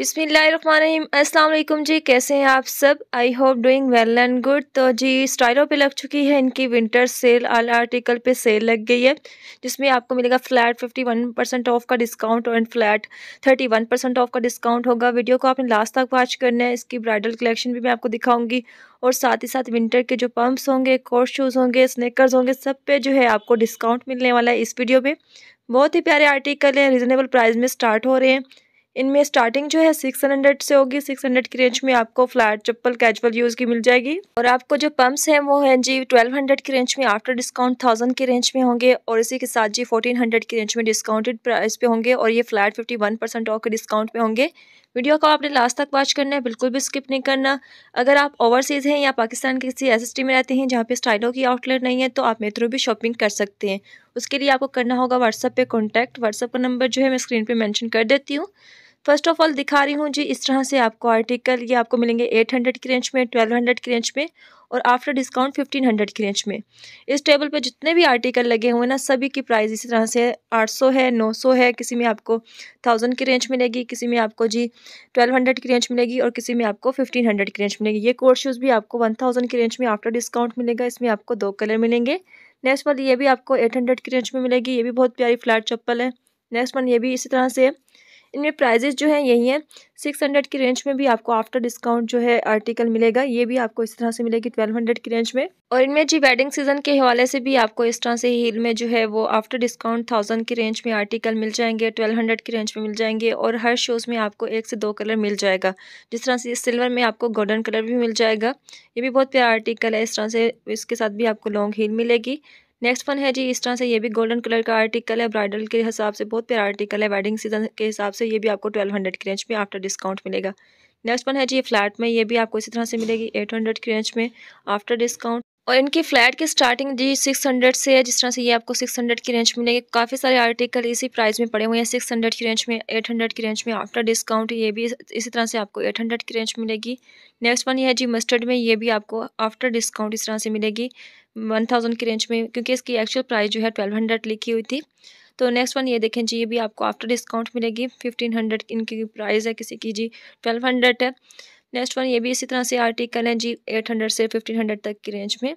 बिसमीम अस्सलाम जी कैसे हैं आप सब I hope doing well and good तो जी स्टाइलों पे लग चुकी है इनकी विंटर सेल आल आर्टिकल पे सेल लग गई है जिसमें आपको मिलेगा फ्लैट 51 परसेंट ऑफ का डिस्काउंट और फ्लैट 31 परसेंट ऑफ का डिस्काउंट होगा वीडियो को आपने लास्ट तक वॉच करना है इसकी ब्राइडल कलेक्शन भी मैं आपको दिखाऊंगी और साथ ही साथ विंटर के जो पम्प्स होंगे कोर्स शूज़ होंगे स्नैकर्स होंगे सब पे जो है आपको डिस्काउंट मिलने वाला है इस वीडियो में बहुत ही प्यारे आर्टिकल हैं रिजनेबल प्राइस में स्टार्ट हो रहे हैं इनमें स्टार्टिंग जो है 600 से होगी 600 की रेंज में आपको फ्लैट चप्पल कैजुअल यूज़ की मिल जाएगी और आपको जो पंप्स हैं वो हैं जी 1200 की रेंज में आफ्टर डिस्काउंट 1000 की रेंज में होंगे और इसी के साथ जी 1400 की रेंज में डिस्काउंटेड प्राइस पे होंगे और ये फ्लैट 51 परसेंट ऑफ के डिस्काउंट पे होंगे वीडियो को आपने लास्ट तक वॉच करना है बिल्कुल भी स्किप नहीं करना अगर आप ओवरसीज़ हैं या पाकिस्तान के किसी एस में रहते हैं जहाँ पे स्टाइलों की आउटलेट नहीं है तो आप मेरे थ्रू भी शॉपिंग कर सकते हैं उसके लिए आपको करना होगा व्हाट्सअप पर कॉन्टैक्ट व्हाट्सअप का नंबर जो है मैं स्क्रीन पर मैंशन कर देती हूँ फर्स्ट ऑफ ऑल दिखा रही हूँ जी इस तरह से आपको आर्टिकल ये आपको मिलेंगे एट हंड्रेड की रेंज में ट्वेल्व हंड्रेड की रेंज में और आफ्टर डिस्काउंट फिफ्टीन हंड्रेड की रेंज में इस टेबल पे जितने भी आर्टिकल लगे हुए हैं ना सभी की प्राइस इसी तरह से आठ सौ है नौ सौ है किसी में आपको थाउजेंड की रेंज मिलेगी किसी में आपको जी ट्वेल्व हंड्रेड की रेंज मिलेगी और किसी में आपको फिफ्टीन हंड्रेड की रेंज मिलेगी ये कोर्स शूज़ भी आपको वन थाउजेंड की रेंज में आफ्टर डिस्काउंट मिलेगा इसमें आपको दो कलर मिलेंगे नेक्स्ट वन ये भी आपको एट हंड्रेड की रेंज में मिलेगी ये भी बहुत प्यारी फ्लैट चप्पल है नेक्स्ट वन ये भी इसी तरह से इनमें प्राइजेज़ जो है यही हैं सिक्स हंड्रेड की रेंज में भी आपको आफ्टर डिस्काउंट जो है आर्टिकल मिलेगा ये भी आपको इस तरह से मिलेगी ट्वेल्व हंड्रेड की रेंज में और इनमें जी वेडिंग सीजन के हवाले से भी आपको इस तरह से हील में जो है वो आफ्टर डिस्काउंट थाउजेंड की रेंज में आर्टिकल मिल जाएंगे ट्वेल्व हंड्रेड की रेंज में मिल जाएंगे और हर शोज़ में आपको एक से दो कलर मिल जाएगा जिस तरह से सिल्वर में आपको गोल्डन कलर भी मिल जाएगा ये भी बहुत प्यारा आर्टिकल है इस तरह से इसके साथ भी आपको लॉन्ग हील मिलेगी नेक्स्ट वन है जी इस तरह से ये भी गोल्डन कलर का आर्टिकल है ब्राइडल के हिसाब से बहुत प्यारा आर्टिकल है वेडिंग सीजन के हिसाब से ये भी आपको ट्वेल्व हंड्रेड की रेंज में आफ्टर डिस्काउंट मिलेगा नेक्स्ट वन है जी फ्लैट में ये भी आपको इसी तरह से मिलेगी एट हंड्रेड की रेंज में आफ्टर डिस्काउंट और इनकी फ्लैट की स्टार्टिंग जी सिक्स हंड्रेड से है जिस तरह से ये आपको सिक्स हंड्रेड की रेंज मिलेगी काफ़ी सारे आर्टिकल इसी प्राइस में पड़े हुए हैं सिक्स हंड्रेड की रेंज में एट हंड्रेड की रेंज में आफ्टर डिस्काउंट ये भी इसी तरह से आपको एट हंड्रेड की रेंज मिलेगी नेक्स्ट वन ये है जी मस्टर्ड में ये भी आपको आफ्टर डिस्काउंट इस तरह से मिलेगी वन थाउजेंड की रेंज में क्योंकि इसकी एक्चुअल प्राइस जो है ट्वेल्व हंड्रेड लिखी हुई थी तो नेक्स्ट वन ये देखें जी ये भी आपको आफ्टर डिस्काउंट मिलेगी फिफ्टीन हंड्रेड इनकी प्राइस है किसी की जी ट्वेल्व हंड्रेड है नेक्स्ट वन ये भी इसी तरह से आर्टिकल है जी एट हंड्रेड से फिफ्टीन हंड्रेड तक की रेंज में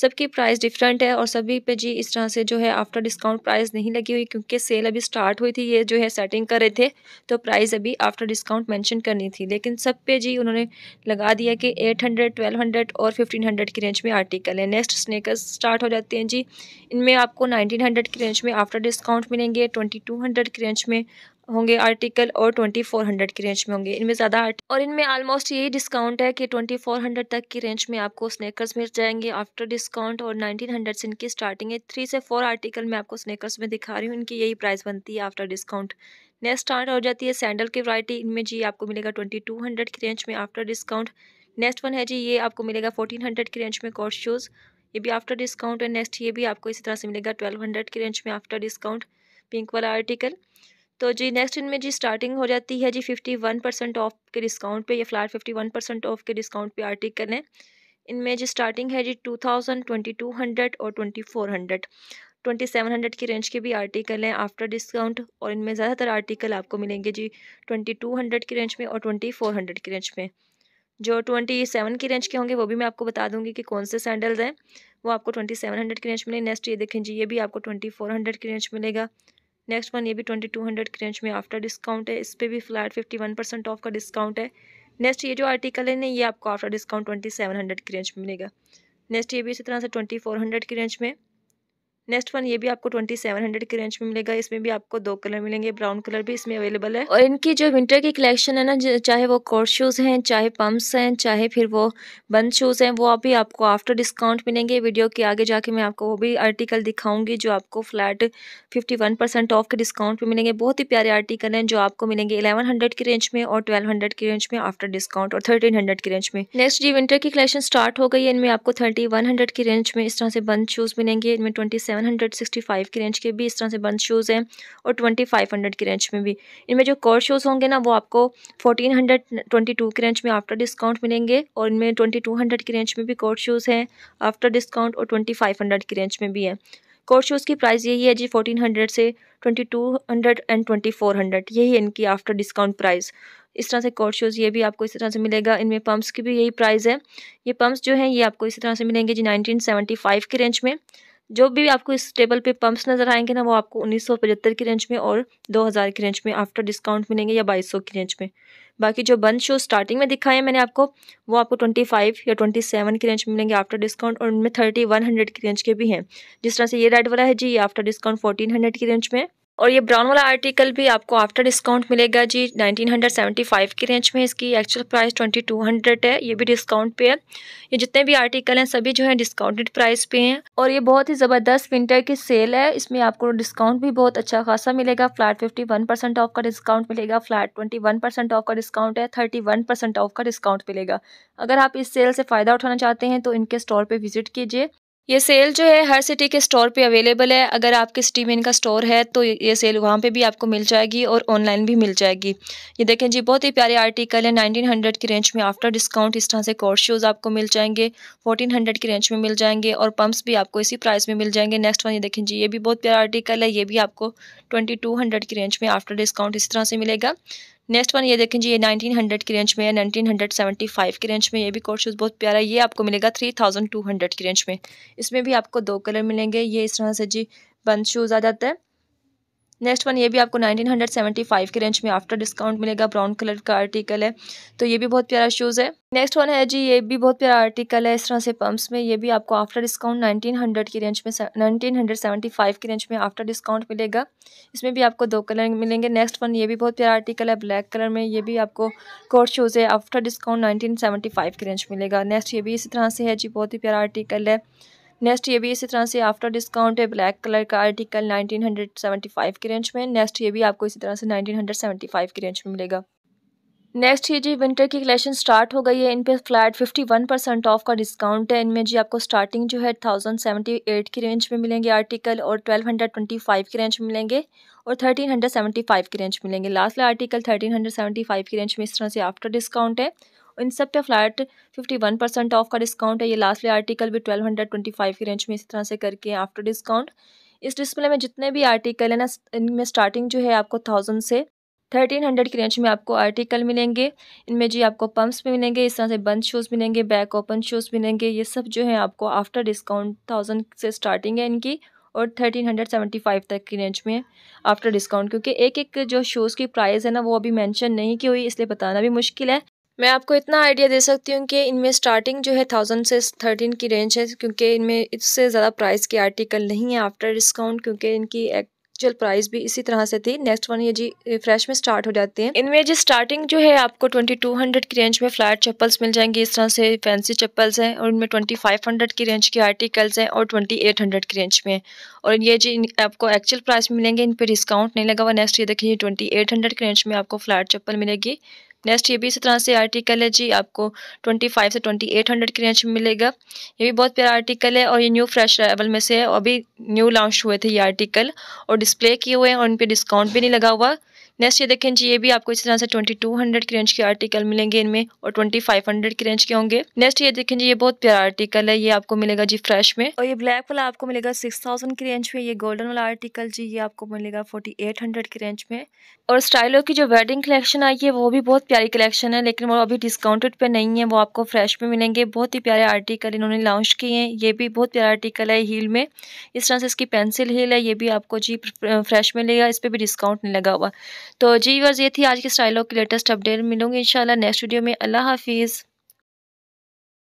सबकी प्राइस डिफरेंट है और सभी पे जी इस तरह से जो है आफ्टर डिस्काउंट प्राइस नहीं लगी हुई क्योंकि सेल अभी स्टार्ट हुई थी ये जो है सेटिंग कर रहे थे तो प्राइस अभी आफ्टर डिस्काउंट मेंशन करनी थी लेकिन सब पे जी उन्होंने लगा दिया कि 800, 1200 और 1500 की रेंज में आर्टिकल है नेक्स्ट स्नेकर्स स्टार्ट हो जाते हैं जी इनमें आपको नाइनटीन की रेंज में आफ्टर डिस्काउंट मिलेंगे ट्वेंटी की रेंज में होंगे आर्टिकल और ट्वेंटी फोर हंड्रेड की रेंज में होंगे इनमें ज़्यादा और इनमें आलमोस्ट यही डिस्काउंट है कि ट्वेंटी फोर हंड्रेड तक की रेंज में आपको स्नैकर्स मिल जाएंगे आफ्टर डिस्काउंट और नाइनटीन हंड्रेड से इनकी स्टार्टिंग है थ्री से फोर आर्टिकल मैं आपको स्नैकर्स में दिखा रही हूँ इनकी यही प्राइस बनती है आफ्टर डिस्काउंट नेक्स्ट स्टार्ट हो जाती है सैंडल की वरायटी इनमें जी आपको मिलेगा ट्वेंटी टू हंड्रेड की रेंज में आफ्टर डिस्काउंट नेक्स्ट वन है जी ये आपको मिलेगा फोर्टीन हंड्रेड की रेंज में कॉर्ड शूज़ ये भी आफ्टर डिस्काउंट है नेक्स्ट ये भी आपको इसी तरह से मिलेगा ट्वेल्व हंड्रेड की रेंज में आफ्टर डिस्काउंट पिंक वाला आर्टिकल तो जी नेक्स्ट में जी स्टार्टिंग हो जाती है जी फिफ्टी वन परसेंट ऑफ के डिस्काउंट पे ये flat fifty one percent off के डिस्काउंट पे आर्टिकल हैं इनमें जी स्टार्टिंग है जी two thousand twenty two hundred और twenty four hundred twenty seven hundred की रेंज के भी आर्टिकल हैं आफ्टर डिस्काउंट और इनमें ज़्यादातर आर्टिकल आपको मिलेंगे जी ट्वेंटी टू हंड्रेड की रेंज में और ट्वेंटी फोर हंड्रेड की रेंज में जो ट्वेंटी सेवन की रेंज के होंगे वो भी मैं आपको बता दूंगी कि कौन से सैंडल्स हैं वो आपको ट्वेंटी सेवन हंड्रेड की रेंज मिले नेक्स्ट ये देखें जी ये भी आपको ट्वेंटी फोर हंड्रेड की रेंज मिलेगा नेक्स्ट वन ये भी ट्वेंटी टू हंड्रेड की रेंज में आफ्टर डिस्काउंट है इस पर भी flat fifty one percent off का डिस्काउंट है नेक्स्ट ये जो आर्टिकल है ना ये आपको after discount twenty seven hundred की रेंज में मिलेगा नेक्स्ट ये भी इसी तरह से ट्वेंटी फोर हंड्रेड की रेंज में नेक्स्ट वन ये भी आपको ट्वेंटी सेवन हंड्रेड के रेंज में मिलेगा इसमें भी आपको दो कलर मिलेंगे ब्राउन कलर भी इसमें अवेलेबल है और इनकी जो विंटर की कलेक्शन है ना चाहे वो कोर्ट शूज़ हैं चाहे पम्प्स हैं चाहे फिर वो बंद शूज़ हैं वो अभी आपको आफ्टर डिस्काउंट मिलेंगे वीडियो के आगे जाके मैं आपको वो भी आर्टिकल दिखाऊंगी जो आपको flat fifty one percent off के डिस्काउंट पर मिलेंगे बहुत ही प्यारे आर्टिकल हैं जो आपको मिलेंगे इलेवन हंड्रेड की रेंज में और ट्वेल्व हंड्रेड की रेंज में आफ्टर डिस्काउंट और थर्टीन हंड्रेड की रेंज में नेक्स्ट जी विंटर की कलेक्शन स्टार्ट हो गई है इनमें आपको थर्टी वन हंड्रेड की रेंज में इस तरह से बंद शूज़ मिलेंगे इनमें twenty seven seven hundred sixty five की रेंज के भी इस तरह से बंद शूज़ हैं और ट्वेंटी फाइव हंड्रेड की रेंज में भी इनमें जो कोर शूज़ होंगे ना वो आपको फोर्टीन हंड्रेड ट्वेंटी टू की रेंज में आफ्टर डिस्काउंट मिलेंगे और इनमें ट्वेंटी टू हंड्रेड की रेंज में भी कोर शूज़ हैं आफ्टर डिस्काउंट और ट्वेंटी फाइव हंड्रेड की रेंज में भी है कॉर्ड शूज़ की प्राइस यही है जी फोर्टीन हंड्रेड से twenty two hundred and twenty four hundred यही है इनकी आफ्टर डिस्काउंट प्राइस इस तरह से कोर्ट शूज़ ये भी आपको इसी तरह से मिलेगा इनमें पम्प्स की भी यही प्राइस है ये पम्प्स जो हैं ये आपको इसी तरह से मिलेंगे जी नाइनटीन सेवेंटी फाइव की रेंज में जो भी आपको इस टेबल पे पंप्स नज़र आएंगे ना वो आपको उन्नीस सौ पचहत्तर की रेंज में और दो हज़ार की रेंज में आफ्टर डिस्काउंट मिलेंगे या बाईस सौ की रेंज में बाकी जो बंद शो स्टार्टिंग में दिखाए मैंने आपको वो आपको ट्वेंटी फाइव या ट्वेंटी सेवन की रेंज में मिलेंगे आफ्टर डिस्काउंट और उनमें थर्टी वन हंड्रेड की रेंज के भी हैं जिस तरह से ये रेड वाला है जी ये आफ्टर डिस्काउंट फोर्टीन हंड्रेड की रेंज में और ये ब्राउन वाला आर्टिकल भी आपको आफ्टर डिस्काउंट मिलेगा जी 1975 की रेंज में इसकी एक्चुअल प्राइस 2200 है ये भी डिस्काउंट पे है ये जितने भी आर्टिकल हैं सभी जो है डिस्काउंटेड प्राइस पे हैं और ये बहुत ही ज़बरदस्त विंटर की सेल है इसमें आपको डिस्काउंट भी बहुत अच्छा खासा मिलेगा फ्लैट फिफ्टी ऑफ का डिस्काउंट मिलेगा फ्लैट ट्वेंटी ऑफ का डिस्काउंट है थर्टी ऑफ का डिस्काउंट मिलेगा अगर आप इस सेल से फ़ायदा उठाना चाहते हैं तो इनके स्टॉल पर विजिट कीजिए ये सेल जो है हर सिटी के स्टोर पे अवेलेबल है अगर आपके सिटी में इनका स्टोर है तो ये सेल वहाँ पे भी आपको मिल जाएगी और ऑनलाइन भी मिल जाएगी ये देखें जी बहुत ही प्यारे आर्टिकल है 1900 की रेंज में आफ्टर डिस्काउंट इस तरह से कोर्ट शूज़ आपको मिल जाएंगे 1400 की रेंज में मिल जाएंगे और पम्प्स भी आपको इसी प्राइस में मिल जाएंगे नेक्स्ट वन ये देखें जी ये भी बहुत प्यारा आर्टिकल है ये भी आपको ट्वेंटी की रेंज में आफ्टर डिस्काउंट इस तरह से मिलेगा नेक्स्ट वन ये देखें जी ये 1900 की रेंज में है 1975 की रेंज में ये भी कोट शूज़ बहुत प्यारा ये आपको मिलेगा 3200 की रेंज में इसमें भी आपको दो कलर मिलेंगे ये इस तरह से जी बंद शूज़ आ जाता है नेक्स्ट वन ये भी आपको 1975 के रेंज में आफ्टर डिस्काउंट मिलेगा ब्राउन कलर का आर्टिकल है तो ये भी बहुत प्यारा शूज़ है नेक्स्ट वन है जी ये भी बहुत प्यारा आर्टिकल है इस तरह से पम्प्स में ये भी आपको आफ्टर डिस्काउंट 1900 की रेंज में 1975 की रेंज में आफ्टर डिस्काउंट मिलेगा इसमें भी आपको दो कलर मिलेंगे नेक्स्ट वन ये भी बहुत प्यारा आर्टिकल है ब्लैक कलर में ये भी आपको कोर्ट शूज़ है आफ्टर डिस्काउंट नाइनटीन की रेंज मिलेगा नेक्स्ट ये भी इसी तरह से है जी बहुत ही प्यारा आर्टिकल है नेक्स्ट ये भी इसी तरह से आफ्टर डिस्काउंट है ब्लैक कलर का आर्टिकल 1975 की रेंज में नेक्स्ट ये भी आपको इसी तरह से 1975 की रेंज में मिलेगा नेक्स्ट ये जी विंटर की कलेक्शन स्टार्ट हो गई है इन पे फ्लैट 51 परसेंट ऑफ का डिस्काउंट है इनमें जी आपको स्टार्टिंग जो है 1078 की रेंज में मिलेंगे आर्टिकल और 1225 की रेंज में मिलेंगे और 1375 की रेंज में मिलेंगे लास्ट आर्टिकल 1375 की रेंज में इस तरह से आफ्टर डिस्काउंट है इंसेप्ट flat fifty one percent off का डिस्काउंट है ये लास्ट लास्टली आर्टिकल भी ट्वेल्व हंड्रेड ट्वेंटी फाइव की रेंज में इस तरह से करके आफ्टर डिस्काउंट इस डिस्प्ले में जितने भी आर्टिकल है ना इनमें स्टार्टिंग जो है आपको थाउजेंड से थर्टीन हंड्रेड की रेंज में आपको आर्टिकल मिलेंगे इनमें जी आपको पम्प्स भी मिलेंगे इस तरह से बंद शूज़ मिलेंगे बैक ओपन शूज़ मिलेंगे ये सब जो है आपको आफ्टर डिस्काउंट थाउजेंड से स्टार्टिंग है इनकी और थर्टीन हंड्रेड सेवेंटी फाइव तक की रेंज में आफ्टर डिस्काउंट क्योंकि एक एक जो शूज़ की प्राइस है ना वो अभी मेंशन नहीं की हुई इसलिए बताना भी मुश्किल है मैं आपको इतना आइडिया दे सकती हूँ कि इनमें स्टार्टिंग जो है थाउजेंड से थर्टीन की रेंज है क्योंकि इनमें इससे ज़्यादा प्राइस के आर्टिकल नहीं है आफ्टर डिस्काउंट क्योंकि इनकी एक एक्चुअल प्राइस भी इसी तरह से थी नेक्स्ट वन ये जी फ्रेश में स्टार्ट हो जाते हैं इनमें जी स्टार्टिंग जो है आपको ट्वेंटी टू हंड्रेड की रेंज में फ्लैट चप्पल्स मिल जाएंगी इस तरह से फैंसी चप्पल्स हैं और इनमें ट्वेंटी फाइव हंड्रेड की रेंज के आर्टिकल्स हैं और ट्वेंटी एट हंड्रेड की रेंज में और ये जी आपको एक्चुअल प्राइस में मिलेंगे इन पर डिस्काउंट नहीं लगा हुआ नेक्स्ट ये देखिए ट्वेंटी एट हंड्रेड की रेंज में आपको फ्लैट चप्पल मिलेगी नेक्स्ट ये भी इसी तरह से आर्टिकल है जी आपको ट्वेंटी फाइव से ट्वेंटी एट हंड्रेड की रेंज में मिलेगा ये भी बहुत प्यारा आर्टिकल है और ये न्यू फ्रेश लेवल में से है अभी न्यू लॉन्च हुए थे ये आर्टिकल और डिस्प्ले किए हुए हैं और इन पर डिस्काउंट भी नहीं लगा हुआ नेक्स्ट ये देखें जी ये भी आपको इस तरह से 2200 के रेंज के आर्टिकल मिलेंगे इनमें और 2500 के रेंज के होंगे नेक्स्ट ये देखें जी ये बहुत प्यारा आर्टिकल है ये आपको मिलेगा जी फ्रेश में और ये ब्लैक वाला आपको मिलेगा 6000 के रेंज में ये गोल्डन वाला आर्टिकल जी ये आपको मिलेगा 4800 के रेंज में और स्टाइलो की जो वेडिंग कलेक्शन आई है वो भी बहुत प्यारी कलेक्शन है लेकिन वो अभी डिस्काउंटेड पे नहीं है वो आपको फ्रेश में मिलेंगे बहुत ही प्यारे आर्टिकल इन्होंने लॉन्च किए हैं ये भी बहुत प्यारा आर्टिकल है हील में इस तरह से इसकी पेंसिल हील है ये भी आपको जी फ्रेश मिलेगा इस पर भी डिस्काउंट नहीं लगा हुआ तो जी वर्ज ये थी आज के स्टाइलों की लेटेस्ट अपडेट मिलूंगी इंशाल्लाह नेक्स्ट वीडियो में अल्लाह हाफिज़